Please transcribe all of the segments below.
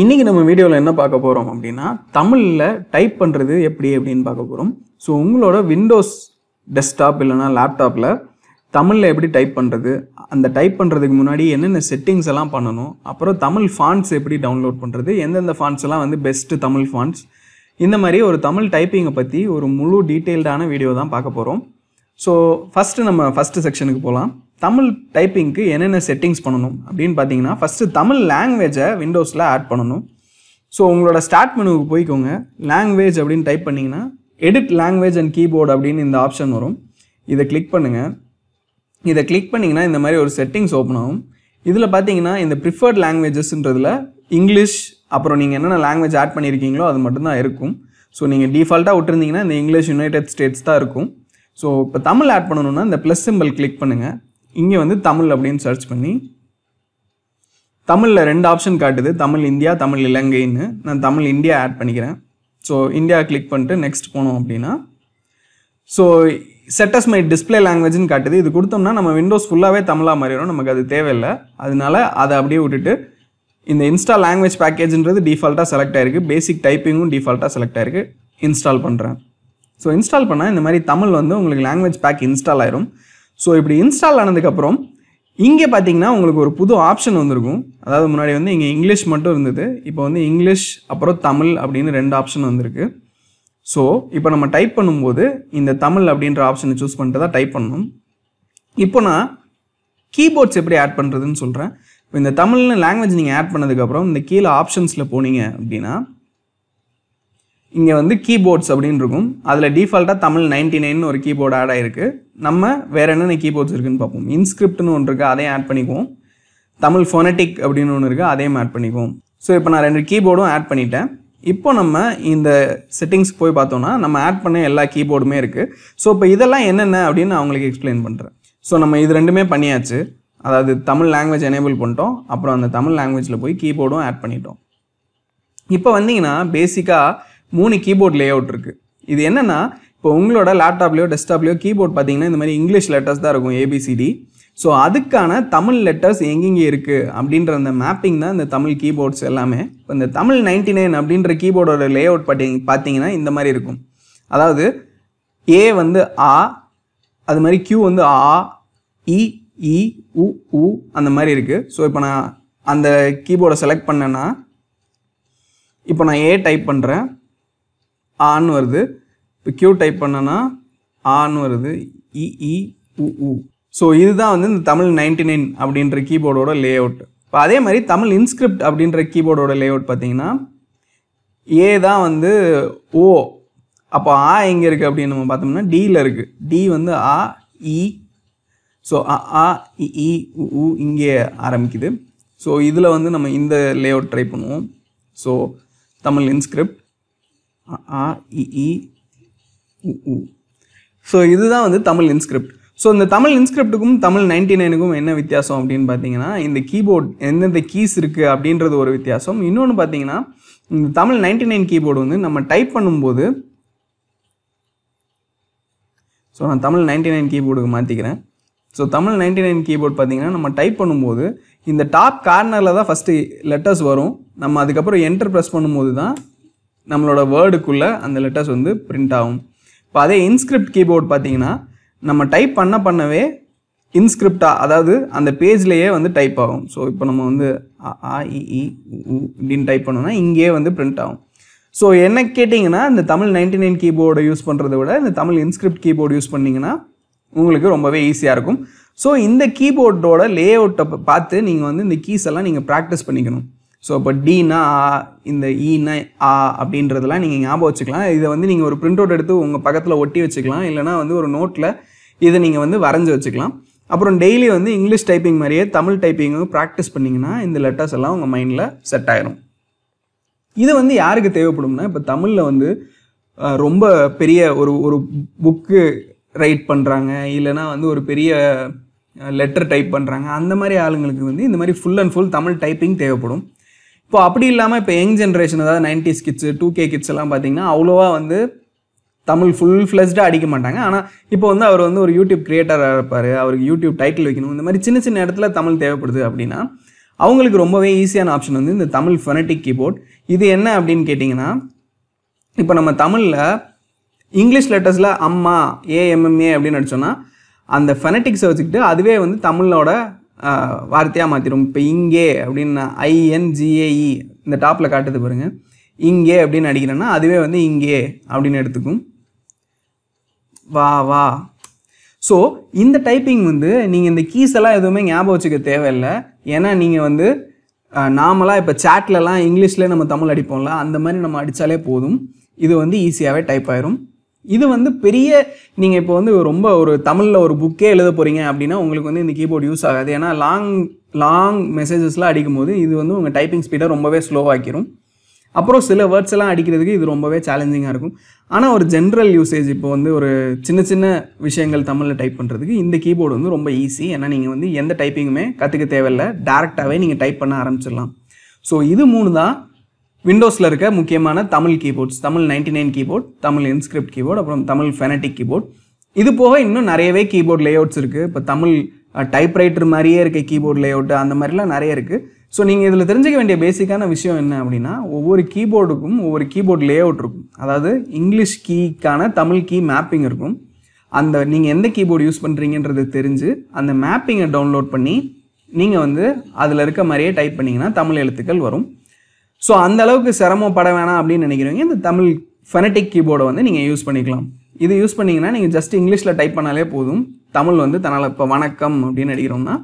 இன்றைக்கி நம்ம வீடியோவில் என்ன பார்க்க போகிறோம் அப்படின்னா தமிழில் டைப் பண்ணுறது எப்படி அப்படின்னு பார்க்க போகிறோம் ஸோ உங்களோட விண்டோஸ் டெஸ்க்டாப் இல்லைனா லேப்டாப்பில் தமிழில் எப்படி டைப் பண்ணுறது அந்த டைப் பண்ணுறதுக்கு முன்னாடி என்னென்ன செட்டிங்ஸ் எல்லாம் பண்ணணும் அப்புறம் தமிழ் ஃபாண்ட்ஸ் எப்படி டவுன்லோட் பண்ணுறது எந்தெந்த ஃபாண்ட்ஸ் எல்லாம் வந்து பெஸ்ட்டு தமிழ் ஃபாண்ட்ஸ் இந்த மாதிரி ஒரு தமிழ் டைப்பிங்கை பற்றி ஒரு முழு டீட்டெயில்டான வீடியோ தான் பார்க்க போகிறோம் ஸோ ஃபஸ்ட்டு நம்ம ஃபஸ்ட்டு செக்ஷனுக்கு போகலாம் தமிழ் டைப்பிங்க்கு என்னென்ன செட்டிங்ஸ் பண்ணணும் அப்படின்னு பார்த்தீங்கன்னா ஃபஸ்ட்டு தமிழ் லாங்குவேஜை விண்டோஸில் ஆட் பண்ணணும் ஸோ உங்களோட ஸ்டார்ட் மெனுவுக்கு போய்க்கோங்க லாங்குவேஜ் அப்படின்னு டைப் பண்ணிங்கன்னா எடிட் லாங்குவேஜ் அண்ட் கீபோர்டு அப்படின்னு இந்த ஆப்ஷன் வரும் இதை கிளிக் பண்ணுங்கள் இதை கிளிக் பண்ணிங்கன்னா இந்த மாதிரி ஒரு செட்டிங்ஸ் ஓப்பன் ஆகும் இதில் பார்த்தீங்கன்னா இந்த ப்ரிஃபர்ட் லாங்குவேஜஸ்ன்றதில் இங்கிலீஷ் அப்புறம் நீங்கள் என்னென்ன லாங்குவேஜ் ஆட் பண்ணியிருக்கீங்களோ அது மட்டும்தான் இருக்கும் ஸோ நீங்கள் டிஃபால்ட்டாக விட்டுருந்தீங்கன்னா இந்த இங்கிலீஷ் யுனைடெட் ஸ்டேட்ஸ் தான் இருக்கும் ஸோ இப்போ தமிழ் ஆட் பண்ணணுன்னா இந்த ப்ளஸ் சிம்பிள் கிளிக் பண்ணுங்கள் இங்கே வந்து தமிழ் அப்படின்னு சர்ச் பண்ணி தமிழில் ரெண்டு ஆப்ஷன் காட்டுது தமிழ் இந்தியா தமிழ் இலங்கைன்னு நான் தமிழ் இந்தியா ஆட் பண்ணிக்கிறேன் ஸோ இந்தியா கிளிக் பண்ணிட்டு நெக்ஸ்ட் போனோம் அப்படின்னா ஸோ செட்டஸ் மை டிஸ்பிளே லாங்குவேஜ்னு காட்டுது இது கொடுத்தோம்னா நம்ம விண்டோஸ் ஃபுல்லாகவே தமிழாக மாறிடும் நமக்கு அது தேவையில்லை அதனால அதை அப்படியே விட்டுட்டு இந்த இன்ஸ்டால் லாங்குவேஜ் பேக்கேஜ்ன்றது டிஃபால்ட்டாக செலக்ட் ஆயிருக்கு பேசிக் டைப்பிங்கும் டிஃபால்ட்டாக செலக்ட் ஆயிருக்கு இன்ஸ்டால் பண்ணுறேன் ஸோ இன்ஸ்டால் பண்ணால் இந்த மாதிரி தமிழ் வந்து உங்களுக்கு லாங்குவேஜ் பேக் இன்ஸ்டால் ஆயிரும் ஸோ இப்படி இன்ஸ்டால் ஆனதுக்கப்புறம் இங்கே பார்த்தீங்கன்னா உங்களுக்கு ஒரு புது ஆப்ஷன் வந்திருக்கும் அதாவது முன்னாடி வந்து இங்கே இங்கிலீஷ் மட்டும் இருந்தது இப்போ வந்து இங்கிலீஷ் அப்புறம் தமிழ் அப்படின்னு ரெண்டு ஆப்ஷன் வந்திருக்கு ஸோ இப்போ நம்ம டைப் பண்ணும்போது இந்த தமிழ் அப்படின்ற ஆப்ஷனை சூஸ் பண்ணிட்டு தான் டைப் பண்ணணும் இப்போ நான் கீபோர்ட்ஸ் எப்படி ஆட் பண்ணுறதுன்னு சொல்கிறேன் இப்போ இந்த தமிழ்னு லாங்குவேஜ் நீங்கள் ஆட் பண்ணதுக்கப்புறம் இந்த கீழே ஆப்ஷன்ஸில் போனீங்க அப்படின்னா இங்கே வந்து கீபோர்ட்ஸ் அப்படின்னு இருக்கும் அதில் டிஃபால்ட்டாக தமிழ் நைன்டி நைன் ஒரு கீபோர்டு ஆட் ஆயிருக்கு நம்ம வேறு என்னென்ன கீபோர்ட்ஸ் இருக்குதுன்னு பார்ப்போம் இன்ஸ்கிரிப்ட்னு ஒன்று இருக்குது அதையும் ஆட் பண்ணிக்குவோம் தமிழ் ஃபோனட்டிக் அப்படின்னு ஒன்று இருக்குது அதையும் ஆட் பண்ணிக்குவோம் ஸோ இப்போ நான் ரெண்டு கீபோர்டும் ஆட் பண்ணிட்டேன் இப்போ நம்ம இந்த செட்டிங்ஸ் போய் பார்த்தோம்னா நம்ம ஆட் பண்ண எல்லா கீபோர்டுமே இருக்குது ஸோ இப்போ இதெல்லாம் என்னென்ன அப்படின்னு நான் உங்களுக்கு எக்ஸ்பிளைன் பண்ணுறேன் ஸோ நம்ம இது ரெண்டுமே பண்ணியாச்சு அதாவது தமிழ் லாங்குவேஜ் எனேபிள் பண்ணிட்டோம் அப்புறம் அந்த தமிழ் லாங்குவேஜில் போய் கீபோர்டும் ஆட் பண்ணிட்டோம் இப்போ வந்தீங்கன்னா பேசிக்காக மூணு கீபோர்ட் லே அவுட் இருக்குது இது என்னென்னா இப்போ உங்களோட லேப்டாப்லையோ டெஸ்க்டாப்லையோ கீபோர்ட் பார்த்தீங்கன்னா இந்த மாதிரி இங்கிலீஷ் லெட்டர்ஸ் தான் இருக்கும் ஏபிசிடி ஸோ அதுக்கான தமிழ் லெட்டர்ஸ் எங்கெங்கே இருக்குது அப்படின்ற அந்த மேப்பிங் தான் இந்த தமிழ் கீபோர்ட்ஸ் எல்லாமே இப்போ இந்த தமிழ் நைன்டி நைன் அப்படின்ற கீபோர்டோட லே அவுட் பார்த்தீங்க பார்த்தீங்கன்னா இந்த மாதிரி இருக்கும் அதாவது ஏ வந்து ஆ அது மாதிரி கியூ வந்து ஆ இ இ உ உ அந்த மாதிரி இருக்குது ஸோ இப்போ நான் அந்த கீபோர்டை செலக்ட் பண்ணேன்னா இப்போ நான் ஏ டைப் பண்ணுறேன் ஆன்னு வருது இப்போ கியூ டைப் பண்ணனா ஆன்னு வருது இஇ உ ஸோ இதுதான் வந்து இந்த தமிழ் நைன்டி நைன் அப்படின்ற கீபோர்டோட லே அவுட் இப்போ அதே மாதிரி தமிழ் இன்ஸ்கிரிப்ட் அப்படின்ற கீபோர்டோட லே அவுட் பார்த்தீங்கன்னா ஏ தான் வந்து ஓ அப்போ ஆ எங்கே இருக்குது அப்படின்னு நம்ம பார்த்தோம்னா டியில் இருக்குது டி வந்து ஆ இ ஸோ ஆ இ உ இங்கே ஆரம்பிக்குது ஸோ இதில் வந்து நம்ம இந்த லே அவுட் ட்ரை பண்ணுவோம் ஸோ தமிழ் இன்ஸ்கிரிப்ட் ஆ இ உ ஸோ இதுதான் வந்து தமிழ் இன்ஸ்கிரிப்ட் ஸோ இந்த தமிழ் இன்ஸ்கிரிப்டுக்கும் தமிழ் நைன்டி நைனுக்கும் என்ன வித்தியாசம் அப்படின்னு பார்த்தீங்கன்னா இந்த கீபோர்ட் எந்தெந்த கீஸ் இருக்குது அப்படின்றது ஒரு வித்தியாசம் இன்னொன்று பார்த்தீங்கன்னா இந்த தமிழ் நைன்டி நைன் கீபோர்டு வந்து நம்ம டைப் பண்ணும்போது ஸோ நான் தமிழ் நைன்டி நைன் கீபோர்டுக்கு மாற்றிக்கிறேன் so Tamil ninety nine keyboard பார்த்தீங்கன்னா நம்ம டைப் பண்ணும்போது இந்த டாப் கார்னரில் தான் ஃபஸ்ட்டு லெட்டர்ஸ் வரும் நம்ம அதுக்கப்புறம் என்டர் ப்ரெஸ் பண்ணும்போது தான் நம்மளோட வேர்டுக்குள்ளே அந்த லெட்டர்ஸ் வந்து பிரிண்ட் ஆகும் இப்போ அதே இன்ஸ்கிரிப்ட் கீபோர்ட் பார்த்தீங்கன்னா நம்ம டைப் பண்ண பண்ணவே இன்ஸ்கிரிப்டாக அதாவது அந்த பேஜ்லேயே வந்து டைப் ஆகும் ஸோ இப்போ நம்ம வந்து ஆஇஇ இப்படின்னு டைப் பண்ணோம்னா இங்கேயே வந்து பிரிண்ட் ஆகும் ஸோ என்ன கேட்டிங்கன்னா இந்த தமிழ் நைன்டி நைன் கீபோர்டை யூஸ் பண்ணுறத விட இந்த தமிழ் இன்ஸ்கிரிப்ட் கீபோர்டு யூஸ் பண்ணிங்கன்னா உங்களுக்கு ரொம்பவே ஈஸியாக இருக்கும் ஸோ இந்த கீபோர்டோட லே அவுட்டை பார்த்து நீங்கள் வந்து இந்த கீஸ் எல்லாம் நீங்கள் ப்ராக்டிஸ் பண்ணிக்கணும் ஸோ இப்போ டீனா ஆ இந்த ஈனா e ஆ அப்படின்றதெல்லாம் நீங்கள் ஞாபகம் வச்சுக்கலாம் இதை வந்து நீங்கள் ஒரு பிரிண்ட் அவுட் எடுத்து உங்கள் பக்கத்தில் ஒட்டி வச்சுக்கலாம் இல்லைனா வந்து ஒரு நோட்டில் இதை நீங்கள் வந்து வரைஞ்சி வச்சுக்கலாம் அப்புறம் டெய்லி வந்து இங்கிலீஷ் டைப்பிங் மாதிரியே தமிழ் டைப்பிங்கும் ப்ராக்டிஸ் பண்ணிங்கன்னா இந்த லெட்டர்ஸ் எல்லாம் உங்கள் மைண்டில் செட் ஆயிரும் இது வந்து யாருக்கு தேவைப்படும்னா இப்போ தமிழில் வந்து ரொம்ப பெரிய ஒரு ஒரு புக்கு ரைட் பண்ணுறாங்க இல்லைனா வந்து ஒரு பெரிய லெட்டர் டைப் பண்ணுறாங்க அந்த மாதிரி ஆளுங்களுக்கு வந்து இந்த மாதிரி full and full Tamil typing தேவைப்படும் இப்போ அப்படி இல்லாமல் இப்போ யங் ஜென்ரேஷன் அதாவது nineties kids two K kids எல்லாம் பார்த்தீங்கன்னா அவ்வளோவா வந்து தமிழ் ஃபுல் ஃப்ளஸ்டாக அடிக்க மாட்டாங்க ஆனால் இப்போ வந்து அவர் வந்து ஒரு யூடியூப் கிரியேட்டராக இருப்பார் அவருக்கு யூடியூப் டைட்டில் வைக்கணும் இந்த மாதிரி சின்ன சின்ன இடத்துல தமிழ் தேவைப்படுது அப்படின்னா அவங்களுக்கு ரொம்பவே ஈஸியான ஆப்ஷன் வந்து இந்த தமிழ் ஃபெனட்டிக் கீபோர்ட் இது என்ன அப்படின்னு கேட்டிங்கன்னா இப்போ நம்ம தமிழில் இங்கிலீஷ் லெட்டர்ஸில் அம்மா ஏஎம்எம்ஏ அப்படின்னு நடிச்சோன்னா அந்த ஃபெனட்டிக்ஸை வச்சுக்கிட்டு அதுவே வந்து தமிழோட வார்த்தையாக மாற்றிடும் இப்போ இங்கே அப்படின்னு ஐஎன்ஜிஏஇ இந்த டாப்பில் காட்டுது பாருங்கள் இங்கே அப்படின்னு அடிக்கிறேன்னா அதுவே வந்து இங்கே அப்படின்னு எடுத்துக்கும் வா வா ஸோ இந்த டைப்பிங் வந்து நீங்கள் இந்த கீஸ் எல்லாம் எதுவுமே ஞாபகம் வச்சுக்க தேவையில்லை ஏன்னா நீங்கள் வந்து நாமளாக இப்போ சாட்லலாம் இங்கிலீஷ்லேயே நம்ம தமிழ் அடிப்போம்ல அந்த மாதிரி நம்ம அடித்தாலே போதும் இது வந்து ஈஸியாகவே டைப் ஆயிரும் இது வந்து பெரிய நீங்கள் இப்போ வந்து ரொம்ப ஒரு தமிழில் ஒரு புக்கே எழுத போகிறீங்க அப்படின்னா உங்களுக்கு வந்து இந்த கீபோர்டு யூஸ் ஆகாது ஏன்னா லாங் லாங் மெசேஜஸ்லாம் அடிக்கும் போது இது வந்து உங்கள் டைப்பிங் ஸ்பீடை ரொம்பவே ஸ்லோவாக்கிரும் அப்புறம் சில வேர்ட்ஸ் எல்லாம் அடிக்கிறதுக்கு இது ரொம்பவே சேலஞ்சிங்காக இருக்கும் ஆனால் ஒரு ஜென்ரல் யூசேஜ் இப்போ வந்து ஒரு சின்ன சின்ன விஷயங்கள் தமிழில் டைப் பண்ணுறதுக்கு இந்த கீபோர்டு வந்து ரொம்ப ஈஸி ஏன்னா நீங்கள் வந்து எந்த டைப்பிங்குமே கற்றுக்க தேவையில்லை டேரெக்டாகவே நீங்கள் டைப் பண்ண ஆரம்பிச்சிடலாம் ஸோ இது மூணு தான் விண்டோஸில் இருக்க முக்கியமான Tamil keyboards Tamil ninety nine keyboard Tamil inscript keyboard அப்புறம் தமிழ் ஃபெனட்டிக் கீபோர்ட் இது போக இன்னும் நிறையவே கீபோர்ட் லேஅவுட்ஸ் இருக்குது இப்போ தமிழ் டைப்ரைட்டர் மாதிரியே இருக்க கீபோர்ட் லேஅவுட்டு அந்த மாதிரிலாம் நிறைய இருக்குது ஸோ நீங்கள் இதில் தெரிஞ்சிக்க வேண்டிய பேசிக்கான விஷயம் என்ன அப்படின்னா ஒவ்வொரு கீபோர்டுக்கும் ஒவ்வொரு கீபோர்ட் லேஅவுட் இருக்கும் அதாவது இங்கிலீஷ் கீக்கான தமிழ் கீ மேப்பிங் இருக்கும் அந்த நீங்கள் எந்த கீபோர்டு யூஸ் பண்ணுறீங்கன்றது தெரிஞ்சு அந்த மேப்பிங்கை டவுன்லோட் பண்ணி நீங்கள் வந்து அதில் இருக்க மாதிரியே டைப் பண்ணிங்கன்னா தமிழ் எழுத்துக்கள் வரும் ஸோ அந்த அளவுக்கு சிரமப்பட வேணாம் அப்படின்னு நினைக்கிறவங்க இந்த தமிழ் ஃபெனட்டிக் கீபோர்டை வந்து நீங்கள் யூஸ் பண்ணிக்கலாம் இது யூஸ் பண்ணிங்கன்னா நீங்கள் ஜஸ்ட் இங்கிலீஷில் டைப் பண்ணாலே போதும் தமிழ் வந்து தன்னால் இப்போ வணக்கம் அப்படின்னு அடிக்கிறோம்னா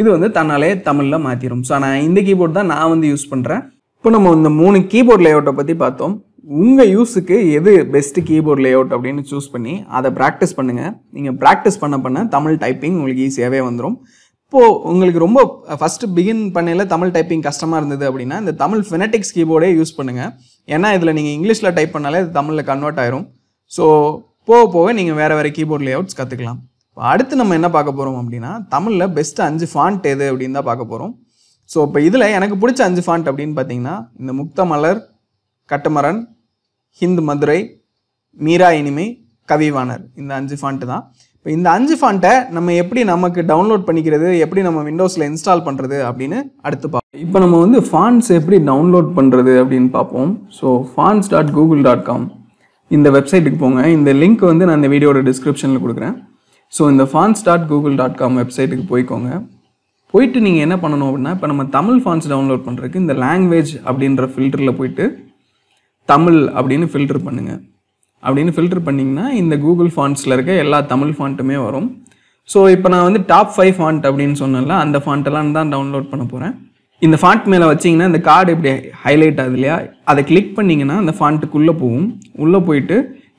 இது வந்து தன்னாலே தமிழில் மாற்றிடும் ஸோ நான் இந்த கீபோர்டு தான் நான் வந்து யூஸ் பண்ணுறேன் இப்போ நம்ம இந்த மூணு கீபோர்ட் லேஅவுட்டை பற்றி பார்த்தோம் உங்கள் யூஸுக்கு எது பெஸ்ட்டு கீபோர்ட் லேஅவுட் அப்படின்னு சூஸ் பண்ணி அதை ப்ராக்டிஸ் பண்ணுங்கள் நீங்கள் ப்ராக்டிஸ் பண்ண பண்ண தமிழ் டைப்பிங் உங்களுக்கு ஈஸியாகவே வந்துடும் இப்போது உங்களுக்கு ரொம்ப ஃபஸ்ட்டு பிகின் பண்ணையில் தமிழ் டைப்பிங் கஷ்டமாக இருந்தது அப்படின்னா இந்த தமிழ் ஃபெனட்டிக்ஸ் கீபோர்டே யூஸ் பண்ணுங்கள் ஏன்னா இதில் நீங்கள் இங்கிலீஷில் டைப் பண்ணாலே இது தமிழில் கன்வெர்ட் ஆயிரும் ஸோ போக போக நீங்கள் வேறு வேறு கீபோர்ட் லேஅவுட்ஸ் கற்றுக்கலாம் அடுத்து நம்ம என்ன பார்க்க போகிறோம் அப்படின்னா தமிழில் பெஸ்ட்டு அஞ்சு ஃபாண்ட் எது அப்படின்னு தான் பார்க்க போகிறோம் ஸோ இப்போ இதில் எனக்கு பிடிச்ச அஞ்சு ஃபாண்ட் அப்படின்னு பார்த்தீங்கன்னா இந்த முக்தமலர் கட்டமரன் ஹிந்த் மதுரை மீரா இனிமை கவிவாணர் இந்த அஞ்சு ஃபாண்ட்டு தான் இப்போ இந்த அஞ்சு ஃபாண்ட்டை நம்ம எப்படி நமக்கு டவுன்லோட் பண்ணிக்கிறது எப்படி நம்ம விண்டோஸில் இன்ஸ்டால் பண்ணுறது அப்படின்னு அடுத்து பார்ப்போம் இப்போ நம்ம வந்து ஃபான்ஸ் எப்படி டவுன்லோட் பண்ணுறது அப்படின்னு பார்ப்போம் so fonts dot Google dot com இந்த வெப்சைட்டுக்கு போங்க இந்த லிங்க் வந்து நான் இந்த வீடியோட டிஸ்கிரிப்ஷனில் கொடுக்குறேன் ஸோ இந்த fonts dot Google dot com வெப்சைட்டுக்கு போய்க்கோங்க போயிட்டு நீங்கள் என்ன பண்ணணும் அப்படின்னா இப்போ நம்ம தமிழ் ஃபான்ஸ் டவுன்லோட் பண்ணுறதுக்கு இந்த லாங்குவேஜ் அப்படின்ற ஃபில்டரில் போயிட்டு தமிழ் அப்படின்னு ஃபில்டர் பண்ணுங்கள் அப்படின்னு ஃபில்டர் பண்ணிங்கன்னா இந்த கூகுள் ஃபாண்ட்ஸில் இருக்க எல்லா தமிழ் ஃபாண்ட்டுமே வரும் ஸோ இப்போ நான் வந்து டாப் ஃபைவ் ஃபாண்ட் அப்படின்னு சொன்னல அந்த ஃபாண்ட்டெல்லாம் தான் டவுன்லோட் பண்ண போகிறேன் இந்த ஃபாண்ட் மேலே வச்சிங்கன்னா இந்த கார்டு இப்படி ஹைலைட் ஆகுது இல்லையா அதை கிளிக் பண்ணிங்கன்னா அந்த ஃபாண்ட்டுக்குள்ளே போகும் உள்ளே போயிட்டு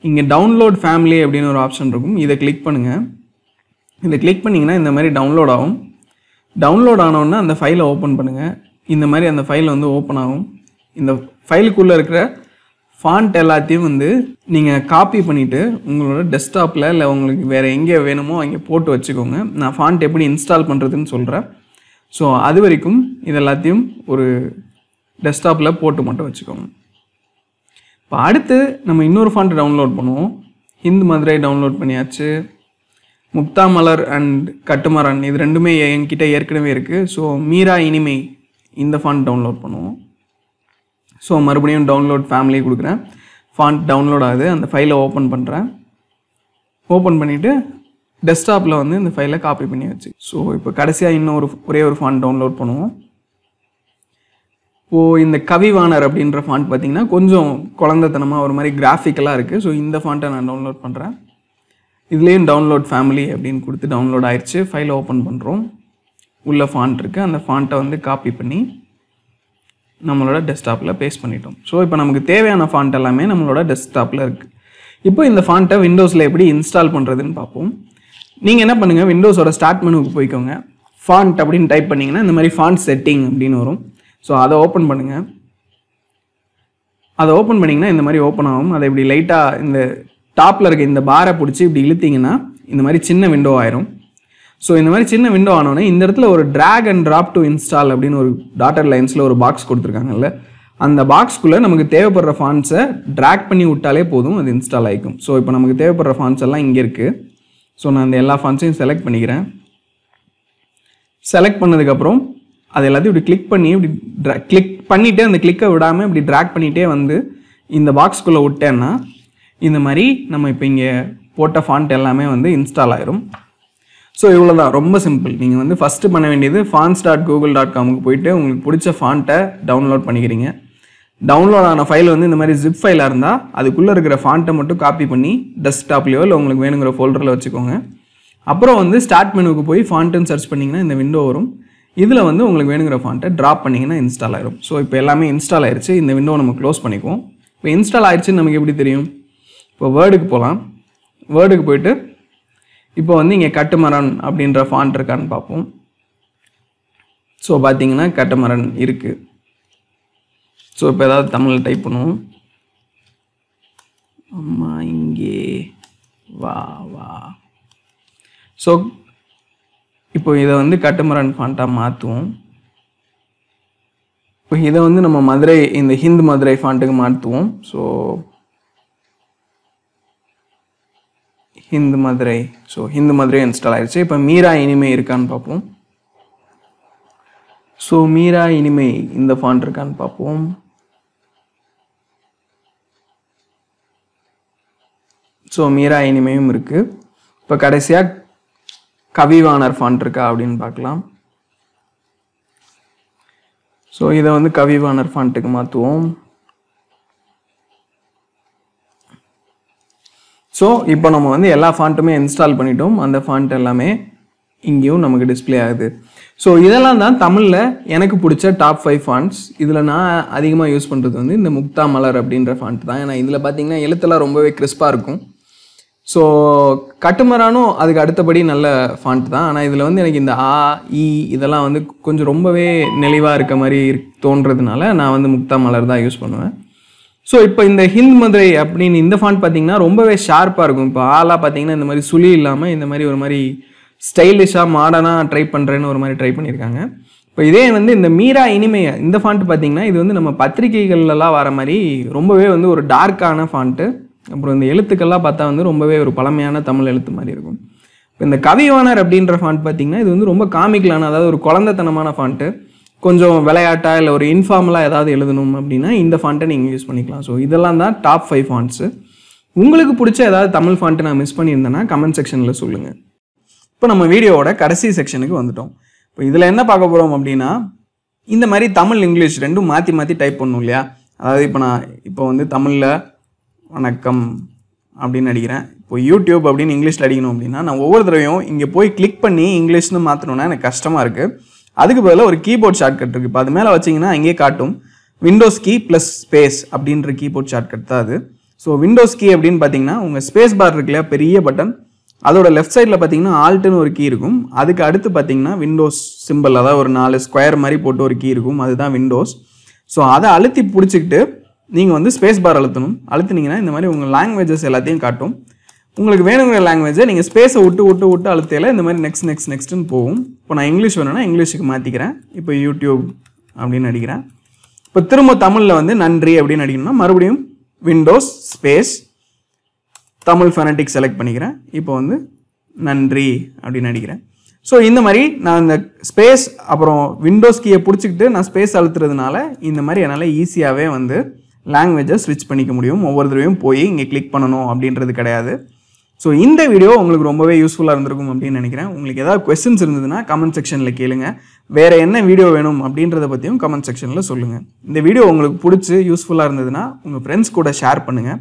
இங்கே டவுன்லோட் ஃபேமிலி அப்படின்னு ஒரு ஆப்ஷன் இருக்கும் இதை கிளிக் பண்ணுங்கள் இதை கிளிக் பண்ணிங்கன்னா இந்த மாதிரி டவுன்லோட் ஆகும் டவுன்லோட் ஆனவுடனே அந்த ஃபைலை ஓப்பன் பண்ணுங்கள் இந்த மாதிரி அந்த ஃபைல் வந்து ஓப்பன் ஆகும் இந்த ஃபைலுக்குள்ளே இருக்கிற ஃபாண்ட் எல்லாத்தையும் வந்து நீங்கள் காப்பி பண்ணிவிட்டு உங்களோட டெஸ்க்டாப்பில் இல்லை உங்களுக்கு வேறு எங்கே வேணுமோ அங்கே போட்டு வச்சுக்கோங்க நான் ஃபாண்ட் எப்படி இன்ஸ்டால் பண்ணுறதுன்னு சொல்கிறேன் ஸோ அது வரைக்கும் இது எல்லாத்தையும் ஒரு டெஸ்க்டாப்பில் போட்டு மட்டும் வச்சுக்கோங்க இப்போ அடுத்து நம்ம இன்னொரு ஃபாண்ட் டவுன்லோட் பண்ணுவோம் ஹிந்து மதுரை டவுன்லோட் பண்ணியாச்சு முக்தா மலர் அண்ட் கட்டுமரன் இது ரெண்டுமே என்கிட்ட ஏற்கனவே இருக்குது ஸோ மீரா இனிமை இந்த ஃபாண்ட் டவுன்லோட் பண்ணுவோம் ஸோ மறுபடியும் டவுன்லோட் ஃபேமிலி கொடுக்குறேன் ஃபாண்ட் டவுன்லோட் ஆகுது அந்த ஃபைலை ஓப்பன் பண்ணுறேன் ஓப்பன் பண்ணிவிட்டு டெஸ்க்டாப்பில் வந்து இந்த ஃபைலை காப்பி பண்ணி வச்சு ஸோ இப்போ கடைசியாக இன்னும் ஒரு ஒரே ஒரு ஃபாண்ட் டவுன்லோட் பண்ணுவோம் இப்போது இந்த கவிவாணர் அப்படின்ற ஃபாண்ட் பார்த்தீங்கன்னா கொஞ்சம் குழந்தைத்தனமாக ஒரு மாதிரி கிராஃபிக்கலாக இருக்குது ஸோ இந்த ஃபாண்ட்டை நான் டவுன்லோட் பண்ணுறேன் இதுலேயும் டவுன்லோட் ஃபேமிலி அப்படின்னு கொடுத்து டவுன்லோட் ஆயிடுச்சு ஃபைலை ஓப்பன் பண்ணுறோம் உள்ள ஃபாண்ட் இருக்குது அந்த ஃபாண்ட்டை வந்து காப்பி பண்ணி நம்மளோட டெஸ்க்டாப்பில் பேஸ் பண்ணிட்டோம் ஸோ இப்போ நமக்கு தேவையான ஃபாண்ட் எல்லாமே நம்மளோட டெஸ்க்டாப்பில் இருக்குது இப்போ இந்த ஃபாண்ட்டை விண்டோஸில் எப்படி இன்ஸ்டால் பண்ணுறதுன்னு பார்ப்போம் நீங்கள் என்ன பண்ணுங்கள் விண்டோஸோட ஸ்டார்ட் மெனுக்கு போய்க்கோங்க ஃபாண்ட் அப்படின்னு டைப் பண்ணிங்கன்னா இந்த மாதிரி ஃபாண்ட் செட்டிங் அப்படின்னு வரும் ஸோ அதை ஓப்பன் பண்ணுங்கள் அதை ஓப்பன் பண்ணிங்கன்னா இந்த மாதிரி ஓப்பன் ஆகும் அதை இப்படி லைட்டாக இந்த டாப்பில் இருக்க இந்த பாரை பிடிச்சி இப்படி இழுத்திங்கன்னா இந்த மாதிரி சின்ன விண்டோ ஆயிரும் ஸோ இந்த மாதிரி சின்ன விண்டோ ஆனோடனே இந்த இடத்துல ஒரு drag and drop to install அப்படின்னு ஒரு டாட்டர் லைன்ஸில் ஒரு பாக்ஸ் கொடுத்துருக்காங்கல்ல அந்த பாக்ஸ்க்குள்ளே நமக்கு தேவைப்படுற ஃபான்ஸை ட்ராக் பண்ணி விட்டாலே போதும் அது இன்ஸ்டால் ஆகிக்கும் ஸோ இப்போ நமக்கு தேவைப்படுற ஃபான்ஸ் எல்லாம் இங்கே இருக்குது ஸோ நான் அந்த எல்லா ஃபான்ஸையும் செலக்ட் பண்ணிக்கிறேன் செலக்ட் பண்ணதுக்கப்புறம் அது எல்லாத்தையும் இப்படி கிளிக் பண்ணி இப்படி ட்ரா கிளிக் பண்ணிவிட்டு அந்த கிளிக்கை விடாமல் இப்படி ட்ராக் பண்ணிகிட்டே வந்து இந்த பாக்ஸ்க்குள்ளே விட்டேன்னா இந்த மாதிரி நம்ம இப்போ இங்கே போட்ட ஃபாண்ட் எல்லாமே வந்து இன்ஸ்டால் ஆயிரும் ஸோ இவ்வளோ தான் ரொம்ப சிம்பிள் நீங்கள் வந்து ஃபஸ்ட்டு பண்ண வேண்டியது ஃபான்ஸ் டாட் கூகுள் டாட் காமுக்கு போயிட்டு உங்களுக்கு பிடிச்ச ஃபாண்ட்டை டவுன்லோட் பண்ணிக்கிறீங்க டவுன்லோட் ஆன ஃபைல் வந்து இந்த மாதிரி ஜிப் ஃபைலாக இருந்தால் அதுக்குள்ளே இருக்கிற ஃபாண்ட்டை மட்டும் காப்பி பண்ணி டெஸ்க்டாப்லேயோ இல்லை உங்களுக்கு வேணுங்கிற ஃபோல்டரில் வச்சுக்கோங்க அப்புறம் வந்து ஸ்டார்ட் மெனுக்கு போய் ஃபாண்ட்டுன்னு சர்ச் பண்ணிங்கன்னா இந்த விண்டோ வரும் இதில் வந்து உங்களுக்கு வேணுங்கிற ஃபாண்ட்டை ட்ராப் பண்ணிங்கன்னா இன்ஸ்டால் ஆயிரும் ஸோ இப்போ எல்லாமே இன்ஸ்டால் ஆயிடுச்சு இந்த விண்டோ நம்ம க்ளோஸ் பண்ணிக்குவோம் இப்போ இன்ஸ்டால் ஆயிடுச்சுன்னு நமக்கு எப்படி தெரியும் இப்போ வேர்டுக்கு போகலாம் வேர்டுக்கு போயிட்டு இப்போ வந்து இங்கே கட்டுமரன் அப்படின்ற ஃபாண்ட் இருக்கான்னு பார்ப்போம் ஸோ பார்த்தீங்கன்னா கட்டுமரன் இருக்குது ஸோ இப்போ ஏதாவது தமிழில் டைப் பண்ணுவோம் அம்மா இங்கே வா வா ஸோ இப்போ இதை வந்து கட்டுமரன் ஃபாண்ட்டாக மாற்றுவோம் இப்போ இதை வந்து நம்ம மதுரை இந்த ஹிந்து மதுரை ஃபாண்ட்டுக்கு மாற்றுவோம் so Hind Madurai so Hind Madurai install ஆயிடுச்சு இப்போ மீரா இனிமை இருக்கான்னு பார்ப்போம் ஸோ மீரா இனிமை இந்த ஃபாண்ட் இருக்கான்னு பார்ப்போம் ஸோ மீரா இனிமையும் இருக்குது இப்போ கடைசியாக கவிவாணர் ஃபாண்ட் இருக்கா அப்படின்னு பார்க்கலாம் ஸோ இதை வந்து கவிவாணர் ஃபாண்ட்டுக்கு மாற்றுவோம் ஸோ இப்போ நம்ம வந்து எல்லா ஃபாண்ட்டுமே இன்ஸ்டால் பண்ணிட்டோம் அந்த ஃபாண்ட் எல்லாமே இங்கேயும் நமக்கு டிஸ்பிளே ஆகுது ஸோ இதெல்லாம் தான் தமிழில் எனக்கு பிடிச்ச டாப் ஃபைவ் ஃபாண்ட்ஸ் இதில் நான் அதிகமாக யூஸ் பண்ணுறது வந்து இந்த முக்தா மலர் அப்படின்ற ஃபாண்ட் தான் ஏன்னா இதில் பார்த்தீங்கன்னா எழுத்தெல்லாம் ரொம்பவே கிறிஸ்பாக இருக்கும் ஸோ கட்டுமரானும் அதுக்கு அடுத்தபடி நல்ல ஃபாண்ட் தான் ஆனால் இதில் வந்து எனக்கு இந்த ஆ இ இதெல்லாம் வந்து கொஞ்சம் ரொம்பவே நெளிவாக இருக்க மாதிரி தோன்றதுனால நான் வந்து முக்தா மலர் தான் யூஸ் பண்ணுவேன் ஸோ இப்போ இந்த ஹிந்த் மதுரை அப்படின்னு இந்த ஃபாண்ட் பார்த்தீங்கன்னா ரொம்பவே ஷார்ப்பாக இருக்கும் இப்போ ஆளாக பார்த்தீங்கன்னா இந்த மாதிரி சுழி இல்லாமல் இந்த மாதிரி ஒரு மாதிரி ஸ்டைலிஷாக மாடர்னாக ட்ரை பண்ணுறேன்னு ஒரு மாதிரி ட்ரை பண்ணியிருக்காங்க இப்போ இதே வந்து இந்த மீரா இனிமை இந்த ஃபாண்ட் பார்த்தீங்கன்னா இது வந்து நம்ம பத்திரிகைகள்லாம் வர மாதிரி ரொம்பவே வந்து ஒரு டார்க்கான ஃபாண்ட்டு அப்புறம் இந்த எழுத்துக்கள்லாம் பார்த்தா வந்து ரொம்பவே ஒரு பழமையான தமிழ் எழுத்து மாதிரி இருக்கும் இப்போ இந்த கவிவாணர் அப்படின்ற ஃபாண்ட் பார்த்தீங்கன்னா இது வந்து ரொம்ப காமிக்கலான அதாவது ஒரு குழந்தைத்தனமான ஃபாண்ட்டு கொஞ்சம் விளையாட்டா இல்லை ஒரு இன்ஃபார்மலாக ஏதாவது எழுதணும் அப்படின்னா இந்த ஃபாண்ட்டை நீங்கள் யூஸ் பண்ணிக்கலாம் ஸோ இதெல்லாம் தான் டாப் ஃபைவ் ஃபாண்ட்ஸு உங்களுக்கு பிடிச்ச ஏதாவது தமிழ் ஃபாண்ட்டு நான் மிஸ் பண்ணியிருந்தேன்னா கமெண்ட் செக்ஷனில் சொல்லுங்கள் இப்போ நம்ம வீடியோவோட கடைசி செக்ஷனுக்கு வந்துட்டோம் இப்போ இதில் என்ன பார்க்க போகிறோம் அப்படின்னா இந்த மாதிரி தமிழ் இங்கிலீஷ் ரெண்டும் மாற்றி மாற்றி டைப் பண்ணும் இல்லையா அதாவது இப்போ நான் இப்போ வந்து தமிழில் வணக்கம் அப்படின்னு அடிக்கிறேன் இப்போ யூடியூப் அப்படின்னு இங்கிலீஷில் அடிக்கணும் அப்படின்னா நான் ஒவ்வொரு தடவையும் இங்கே போய் கிளிக் பண்ணி இங்கிலீஷ்னு மாற்றணுன்னா எனக்கு கஷ்டமாக இருக்குது அதுக்கு பதிலாக ஒரு கீபோர்ட் ஷார்ட்கட் இருக்குது இப்போ அது மேலே வச்சிங்கன்னா இங்கே காட்டும் விண்டோஸ் கீ ப்ளஸ் ஸ்பேஸ் அப்படின்ற கீபோர்ட் ஷார்ட்கட் தான் அது ஸோ விண்டோஸ் கீ அப்படின்னு பார்த்தீங்கன்னா உங்கள் ஸ்பேஸ் பார் இருக்குல்லையா பெரிய பட்டன் அதோட லெஃப்ட் சைடில் பார்த்தீங்கன்னா ஆல்ட்டுன்னு ஒரு கீ இருக்கும் அதுக்கு அடுத்து பார்த்தீங்கன்னா விண்டோஸ் சிம்பிள் அதாவது ஒரு நாலு ஸ்கொயர் மாதிரி போட்டு ஒரு கீ இருக்கும் அதுதான் விண்டோஸ் ஸோ அதை அழுத்தி பிடிச்சிக்கிட்டு நீங்கள் வந்து ஸ்பேஸ் பார் அழுத்தணும் அழுத்துனீங்கன்னா இந்த மாதிரி உங்கள் லாங்குவேஜஸ் எல்லாத்தையும் காட்டும் உங்களுக்கு வேணுங்கிற லாங்குவேஜை நீங்கள் ஸ்பேஸை விட்டு விட்டு விட்டு அழுத்தையில் இந்த மாதிரி நெக்ஸ்ட் நெக்ஸ்ட் நெக்ஸ்ட்டுன்னு போகும் இப்போ நான் இங்கிலீஷ் வேணும்னா இங்கிலீஷுக்கு மாற்றிக்கிறேன் இப்போ யூடியூப் அப்படின்னு அடிக்கிறேன் இப்போ திரும்ப தமிழில் வந்து நன்றி அப்படின்னு அடிக்கணும்னா மறுபடியும் Windows space Tamil phonetic select பண்ணிக்கிறேன் இப்போ வந்து நன்றி அப்படின்னு அடிக்கிறேன் ஸோ இந்த மாதிரி நான் இந்த ஸ்பேஸ் அப்புறம் விண்டோஸ் கீயை பிடிச்சிக்கிட்டு நான் ஸ்பேஸ் அழுத்துறதுனால இந்த மாதிரி என்னால் ஈஸியாகவே வந்து லாங்குவேஜை ஸ்விட்ச் பண்ணிக்க முடியும் ஒவ்வொரு தடவையும் போய் இங்கே கிளிக் பண்ணணும் அப்படின்றது கிடையாது ஸோ இந்த வீடியோ உங்களுக்கு ரொம்பவே யூஸ்ஃபுல்லாக இருந்திருக்கும் அப்படின்னு நினைக்கிறேன் உங்களுக்கு ஏதாவது கொஸ்டின்ஸ் இருந்ததுன்னா கமெண்ட் செக்ஷனில் கேளுங்க வேறு என்ன வீடியோ வேணும் அப்படின்றத பற்றியும் கமெண்ட் செக்ஷனில் சொல்லுங்கள் இந்த வீடியோ உங்களுக்கு பிடிச்சி யூஸ்ஃபுல்லாக இருந்ததுன்னா உங்கள் ஃப்ரெண்ட்ஸ் கூட ஷேர் பண்ணுங்கள்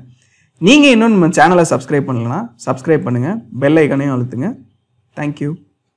நீங்கள் இன்னும் நம்ம சேனலை சப்ஸ்கிரைப் பண்ணலன்னா சப்ஸ்கிரைப் பண்ணுங்கள் பெல் ஐக்கனையும் அழுத்துங்க தேங்க்யூ